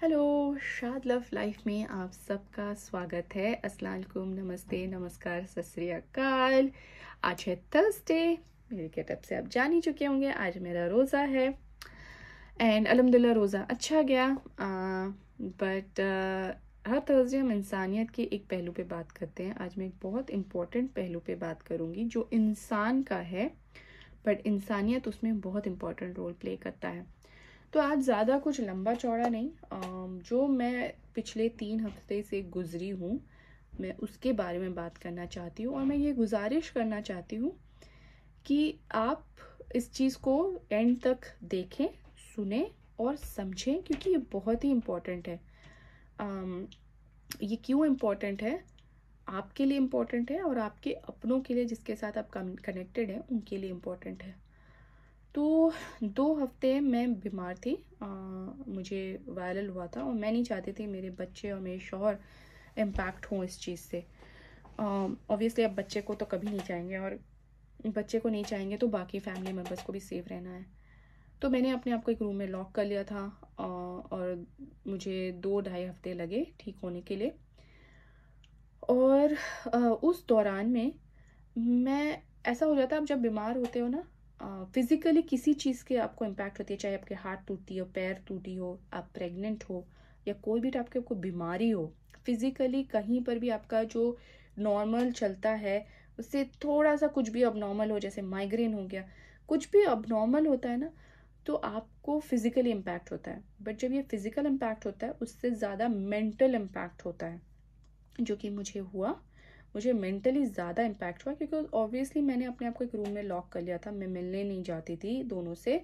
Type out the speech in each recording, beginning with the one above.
Hello शाद love life में आप सबका स्वागत है असलकुम नमस्ते नमस्कार सतरियाकाल आज है थर्सडे मेरे गेटअप से आप जान ही चुके होंगे आज मेरा रोज़ा है एंड अलहमदिल्ला रोज़ा अच्छा गया बट uh, uh, हर थर्सडे हम इंसानियत के एक पहलू पे बात करते हैं आज मैं एक बहुत इम्पॉर्टेंट पहलू पे बात करूँगी जो इंसान का है बट इंसानियत उसमें बहुत इम्पॉर्टेंट रोल प्ले करता है तो आज ज़्यादा कुछ लंबा चौड़ा नहीं जो मैं पिछले तीन हफ्ते से गुजरी हूँ मैं उसके बारे में बात करना चाहती हूँ और मैं ये गुजारिश करना चाहती हूँ कि आप इस चीज़ को एंड तक देखें सुने और समझें क्योंकि ये बहुत ही इम्पॉर्टेंट है ये क्यों इम्पॉर्टेंट है आपके लिए इम्पॉर्टेंट है और आपके अपनों के लिए जिसके साथ आप कनेक्टेड हैं उनके लिए इम्पॉर्टेंट है तो दो हफ्ते मैं बीमार थी आ, मुझे वायरल हुआ था और मैं नहीं चाहती थी मेरे बच्चे और मेरे शोहर इम्पैक्ट हों इस चीज़ से ऑब्वियसली अब बच्चे को तो कभी नहीं चाहेंगे और बच्चे को नहीं चाहेंगे तो बाकी फैमिली मेम्बर्स को भी सेफ रहना है तो मैंने अपने आप को एक रूम में लॉक कर लिया था और मुझे दो ढाई हफ्ते लगे ठीक होने के लिए और उस दौरान में मैं ऐसा हो जाता है आप जब बीमार होते हो ना फिज़िकली किसी चीज़ के आपको इम्पैक्ट होती है चाहे आपके हाथ टूटी हो पैर टूटी हो आप प्रेग्नेंट हो या कोई भी टाइप तो की आपको बीमारी हो फिज़िकली कहीं पर भी आपका जो नॉर्मल चलता है उससे थोड़ा सा कुछ भी अब नॉर्मल हो जैसे माइग्रेन हो गया कुछ भी अब नॉर्मल होता है ना तो आपको फिज़िकली इम्पैक्ट होता है बट जब ये फिज़िकल इम्पैक्ट होता है उससे ज़्यादा मेंटल इम्पैक्ट होता है जो कि मुझे हुआ मुझे मेंटली ज़्यादा इम्पैक्ट हुआ क्योंकि ऑब्वियसली मैंने अपने आप को एक रूम में लॉक कर लिया था मैं मिलने नहीं जाती थी दोनों से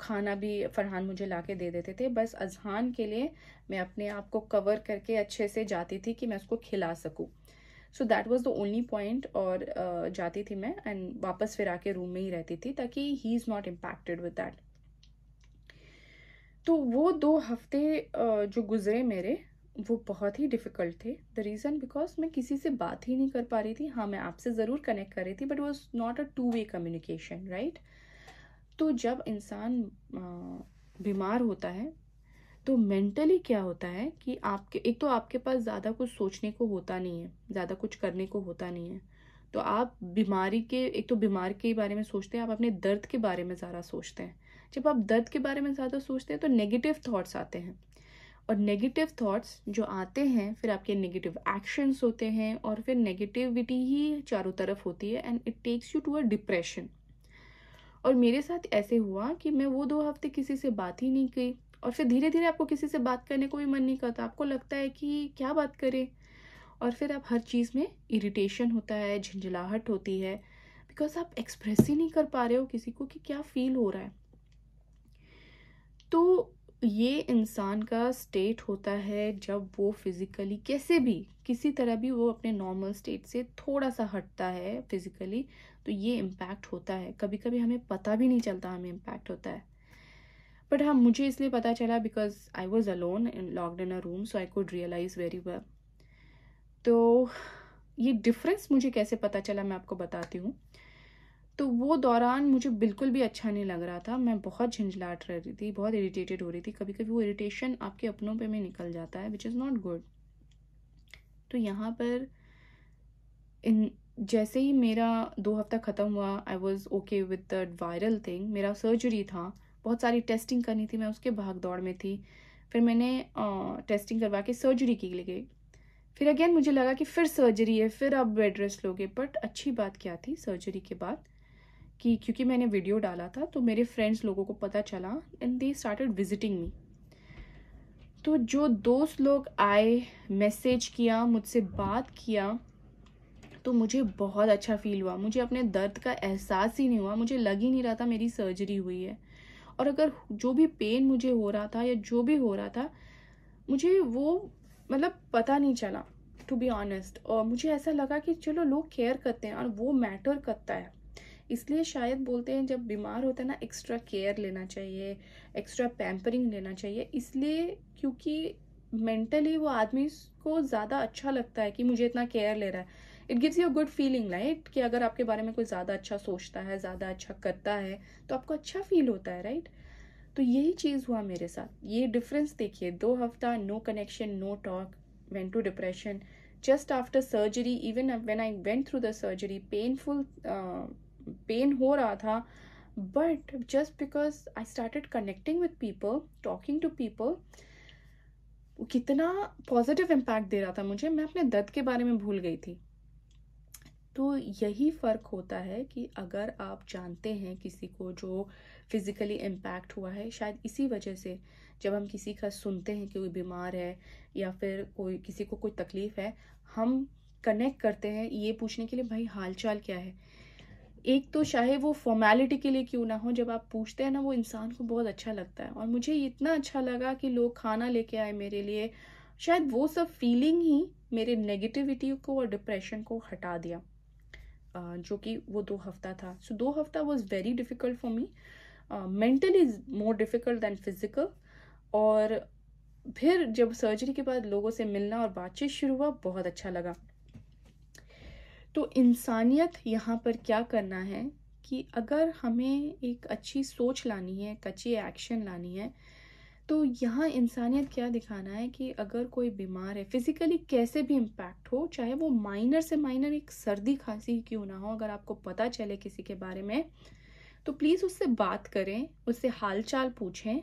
खाना भी फरहान मुझे ला के दे देते थे बस अजहान के लिए मैं अपने आप को कवर करके अच्छे से जाती थी कि मैं उसको खिला सकूँ so that was the only point और uh, जाती थी मैं एंड वापस फिर आके रूम में ही रहती थी ताकि he is not impacted with that तो वो दो हफ्ते uh, जो गुजरे मेरे वो बहुत ही डिफ़िकल्ट थे द रीज़न बिकॉज मैं किसी से बात ही नहीं कर पा रही थी हाँ मैं आपसे ज़रूर कनेक्ट कर रही थी but was not a two way communication right तो जब इंसान बीमार होता है तो मेंटली क्या होता है कि आपके एक तो आपके पास ज़्यादा कुछ सोचने को होता नहीं है ज़्यादा कुछ करने को होता नहीं है तो आप बीमारी के एक तो बीमार के बारे में सोचते हैं आप अपने दर्द के बारे में ज़्यादा सोचते हैं जब आप दर्द के बारे में ज़्यादा सोचते हैं तो नेगेटिव थॉट्स आते हैं और नेगेटिव थॉट्स जो आते हैं फिर आपके नेगेटिव एक्शंस होते हैं और फिर नेगेटिविटी ही चारों तरफ होती है and it takes you to a depression और मेरे साथ ऐसे हुआ कि मैं वो दो हफ्ते किसी से बात ही नहीं की और फिर धीरे धीरे आपको किसी से बात करने को भी मन नहीं करता आपको लगता है कि क्या बात करें और फिर आप हर चीज़ में इरिटेशन होता है झंझलाहट होती है बिकॉज आप एक्सप्रेस ही नहीं कर पा रहे हो किसी को कि क्या फील हो रहा है तो ये इंसान का स्टेट होता है जब वो फिज़िकली कैसे भी किसी तरह भी वो अपने नॉर्मल स्टेट से थोड़ा सा हटता है फिज़िकली तो ये इम्पैक्ट होता है कभी कभी हमें पता भी नहीं चलता हमें इम्पैक्ट होता है बट हाँ मुझे इसलिए पता चला because I was alone in locked in a room so I could realise very well तो ये डिफरेंस मुझे कैसे पता चला मैं आपको बताती हूँ तो वो दौरान मुझे बिल्कुल भी अच्छा नहीं लग रहा था मैं बहुत झंझलाट रह रही थी बहुत इरिटेटेड हो रही थी कभी कभी वो इरिटेशन आपके अपनों पे में निकल जाता है विच इज़ नॉट गुड तो यहाँ पर इन जैसे ही मेरा दो हफ्ता ख़त्म हुआ I was okay with the viral thing मेरा सर्जरी था बहुत सारी टेस्टिंग करनी थी मैं उसके भाग दौड़ में थी फिर मैंने आ, टेस्टिंग करवा के सर्जरी के लिए गई फिर अगेन मुझे लगा कि फिर सर्जरी है फिर आप बेड रेस्ट लोगे बट अच्छी बात क्या थी सर्जरी के बाद कि क्योंकि मैंने वीडियो डाला था तो मेरे फ्रेंड्स लोगों को पता चला and they started visiting me तो जो दोस्त लोग आए मैसेज किया मुझसे बात किया तो मुझे बहुत अच्छा फील हुआ मुझे अपने दर्द का एहसास ही नहीं हुआ मुझे लग ही नहीं रहा था मेरी सर्जरी हुई है और अगर जो भी पेन मुझे हो रहा था या जो भी हो रहा था मुझे वो मतलब पता नहीं चला टू बी ऑनेस्ट और मुझे ऐसा लगा कि चलो लोग केयर करते हैं और वो मैटर करता है इसलिए शायद बोलते हैं जब बीमार होता है ना एक्स्ट्रा केयर लेना चाहिए एक्स्ट्रा पैम्परिंग लेना चाहिए इसलिए क्योंकि मेंटली वो आदमी को ज़्यादा अच्छा लगता है कि मुझे इतना केयर ले रहा है it gives you a good feeling right कि अगर आपके बारे में कोई ज़्यादा अच्छा सोचता है ज़्यादा अच्छा करता है तो आपको अच्छा फील होता है राइट right? तो यही चीज़ हुआ मेरे साथ ये डिफरेंस देखिए दो हफ्ता no connection no talk went to depression just after surgery even when I went through the surgery painful pain हो रहा था but just because I started connecting with people talking to people कितना positive impact दे रहा था मुझे मैं अपने दर्द के बारे में भूल गई थी तो यही फ़र्क होता है कि अगर आप जानते हैं किसी को जो फिज़िकली इम्पैक्ट हुआ है शायद इसी वजह से जब हम किसी का सुनते हैं कि कोई बीमार है या फिर कोई किसी को कोई तकलीफ़ है हम कनेक्ट करते हैं ये पूछने के लिए भाई हालचाल क्या है एक तो चाहे वो फॉर्मेलिटी के लिए क्यों ना हो जब आप पूछते हैं ना वो इंसान को बहुत अच्छा लगता है और मुझे इतना अच्छा लगा कि लोग खाना लेके आए मेरे लिए शायद वो सब फीलिंग ही मेरे नेगेटिविटी को और डिप्रेशन को हटा दिया जो कि वो दो हफ्ता था सो so, दो हफ्ता was very difficult for me mental is more difficult than physical और फिर जब सर्जरी के बाद लोगों से मिलना और बातचीत शुरू हुआ बहुत अच्छा लगा तो इंसानियत यहाँ पर क्या करना है कि अगर हमें एक अच्छी सोच लानी है एक अच्छी एक्शन लानी है तो यहाँ इंसानियत क्या दिखाना है कि अगर कोई बीमार है फिज़िकली कैसे भी इम्पैक्ट हो चाहे वो माइनर से माइनर एक सर्दी खांसी क्यों ना हो अगर आपको पता चले किसी के बारे में तो प्लीज़ उससे बात करें उससे हालचाल पूछें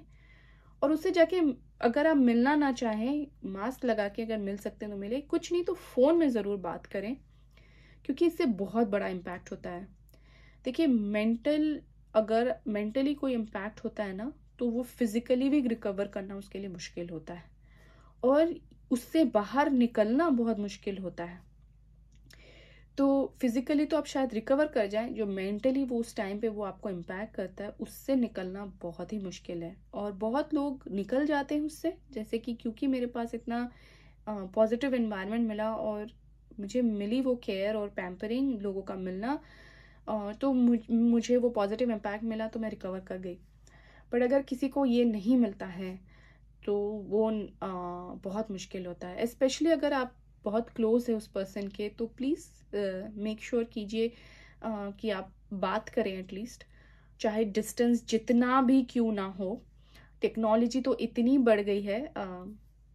और उससे जाके अगर आप मिलना ना चाहें मास्क लगा के अगर मिल सकते हैं तो मिले कुछ नहीं तो फ़ोन में ज़रूर बात करें क्योंकि इससे बहुत बड़ा इम्पैक्ट होता है देखिए मेंटल अगर मेंटली कोई इम्पैक्ट होता है ना तो वो फिज़िकली भी रिकवर करना उसके लिए मुश्किल होता है और उससे बाहर निकलना बहुत मुश्किल होता है तो फिज़िकली तो आप शायद रिकवर कर जाएं जो मेंटली वो उस टाइम पे वो आपको इम्पैक्ट करता है उससे निकलना बहुत ही मुश्किल है और बहुत लोग निकल जाते हैं उससे जैसे कि क्योंकि मेरे पास इतना पॉजिटिव इन्वायरमेंट मिला और मुझे मिली वो केयर और पैम्परिंग लोगों का मिलना और तो मुझे वो पॉजिटिव इम्पैक्ट मिला तो मैं रिकवर कर गई बट अगर किसी को ये नहीं मिलता है तो वो बहुत मुश्किल होता है स्पेशली अगर आप बहुत क्लोज है उस पर्सन के तो प्लीज़ मेक श्योर कीजिए कि आप बात करें एटलीस्ट चाहे डिस्टेंस जितना भी क्यों ना हो टेक्नोलॉजी तो इतनी बढ़ गई है आ,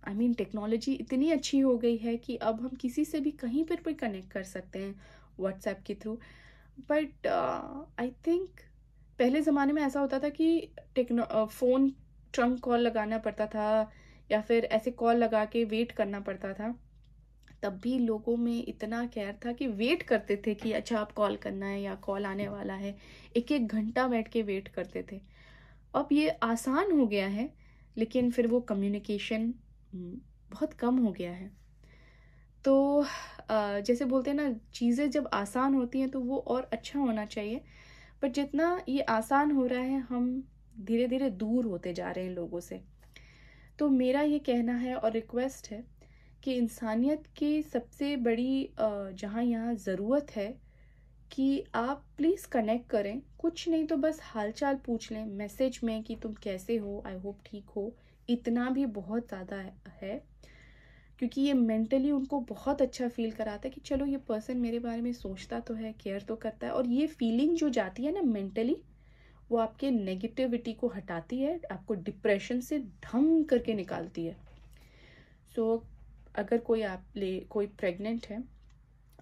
आई मीन टेक्नोलॉजी इतनी अच्छी हो गई है कि अब हम किसी से भी कहीं पर भी कनेक्ट कर सकते हैं व्हाट्सएप के थ्रू बट आई थिंक पहले ज़माने में ऐसा होता था कि टेक्नो फ़ोन ट्रंक कॉल लगाना पड़ता था या फिर ऐसे कॉल लगा के वेट करना पड़ता था तब भी लोगों में इतना केयर था कि वेट करते थे कि अच्छा आप कॉल करना है या कॉल आने वाला है एक एक घंटा बैठ के वेट करते थे अब ये आसान हो गया है लेकिन फिर वो कम्युनिकेशन हम्म, बहुत कम हो गया है तो जैसे बोलते हैं ना चीज़ें जब आसान होती हैं तो वो और अच्छा होना चाहिए बट जितना ये आसान हो रहा है हम धीरे धीरे दूर होते जा रहे हैं लोगों से तो मेरा ये कहना है और रिक्वेस्ट है कि इंसानियत की सबसे बड़ी जहाँ यहाँ ज़रूरत है कि आप प्लीज़ कनेक्ट करें कुछ नहीं तो बस हालचाल पूछ लें मैसेज में कि तुम कैसे हो आई होप ठीक हो इतना भी बहुत ज़्यादा है क्योंकि ये मेंटली उनको बहुत अच्छा फील कराता है कि चलो ये पर्सन मेरे बारे में सोचता तो है केयर तो करता है और ये फीलिंग जो जाती है ना मेंटली वो आपके नेगेटिविटी को हटाती है आपको डिप्रेशन से ढंग करके निकालती है सो so, अगर कोई आप ले कोई प्रेग्नेंट है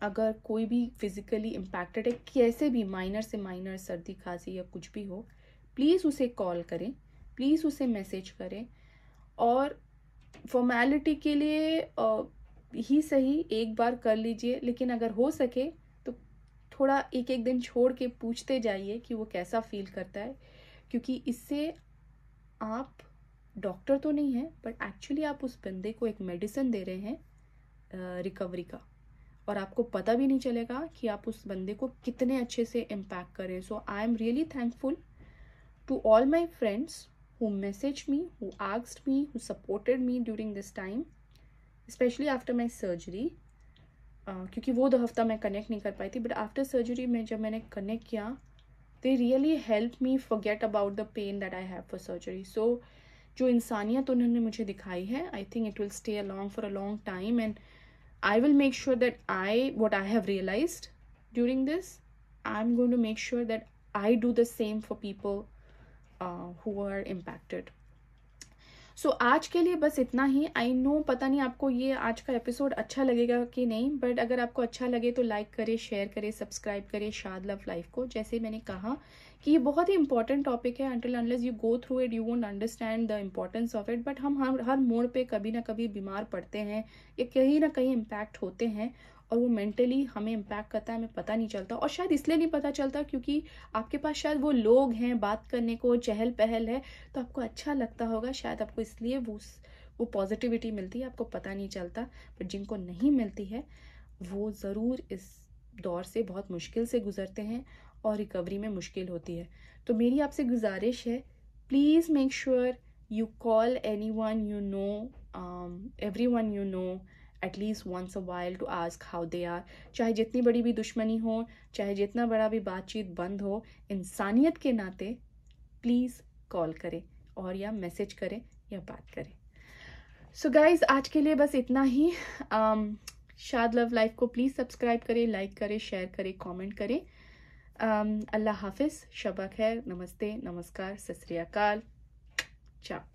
अगर कोई भी फिज़िकली इम्पैक्टेड है कैसे भी माइनर से माइनर सर्दी खांसी या कुछ भी हो प्लीज़ उसे कॉल करें प्लीज़ उसे मैसेज करें और फॉर्मेलिटी के लिए ही सही एक बार कर लीजिए लेकिन अगर हो सके तो थोड़ा एक एक दिन छोड़ के पूछते जाइए कि वो कैसा फील करता है क्योंकि इससे आप डॉक्टर तो नहीं हैं बट एक्चुअली आप उस बंदे को एक मेडिसिन दे रहे हैं रिकवरी का और आपको पता भी नहीं चलेगा कि आप उस बंदे को कितने अच्छे से इम्पैक्ट करें so I am really thankful to all my friends who messaged me, who asked me, who supported me during this time, especially after my surgery. Uh, क्योंकि वो दो हफ्ता मैं कनेक्ट नहीं कर पाई थी बट आफ्टर सर्जरी में जब मैंने कनेक्ट किया they really help me forget about the pain that I have for surgery so जो इंसानियत उन्होंने मुझे दिखाई है I think it will stay along for a long time and I will make sure that I what I have realise during this I am going to make sure that I do the same for people who are impacted so आज के लिए बस इतना ही I know पता नहीं आपको ये आज का एपिसोड अच्छा लगेगा कि नहीं बट अगर आपको अच्छा लगे तो लाइक करें शेयर करें सब्सक्राइब करें शाद लव लाइफ को जैसे मैंने कहा कि ये बहुत ही इंपॉर्टेंट टॉपिक है until unless you go through it you won't understand the importance of it but हम हर हर मोड़ पे कभी ना कभी बीमार पड़ते हैं या कहीं ना कहीं इम्पैक्ट होते हैं और वो मेंटली हमें इम्पैक्ट करता है हमें पता नहीं चलता और शायद इसलिए नहीं पता चलता क्योंकि आपके पास शायद वो लोग हैं बात करने को चहल पहल है तो आपको अच्छा लगता होगा शायद आपको इसलिए वो वो पॉजिटिविटी मिलती है आपको पता नहीं चलता पर जिनको नहीं मिलती है वो ज़रूर इस दौर से बहुत मुश्किल से गुजरते हैं और रिकवरी में मुश्किल होती है तो मेरी आपसे गुजारिश है please make sure you call anyone you know everyone you know at least once a while to ask how they are चाहे जितनी बड़ी भी दुश्मनी हो चाहे जितना बड़ा भी बातचीत बंद हो इंसानियत के नाते प्लीज़ कॉल करें और या मैसेज करें या बात करें सो so गाइज़ आज के लिए बस इतना ही um, शाद लव लाइफ को प्लीज़ सब्सक्राइब करें लाइक करें शेयर करें कमेंट करें um, अल्लाह हाफिज़ शबा खैर नमस्ते नमस्कार सत श्रीकाल चाओ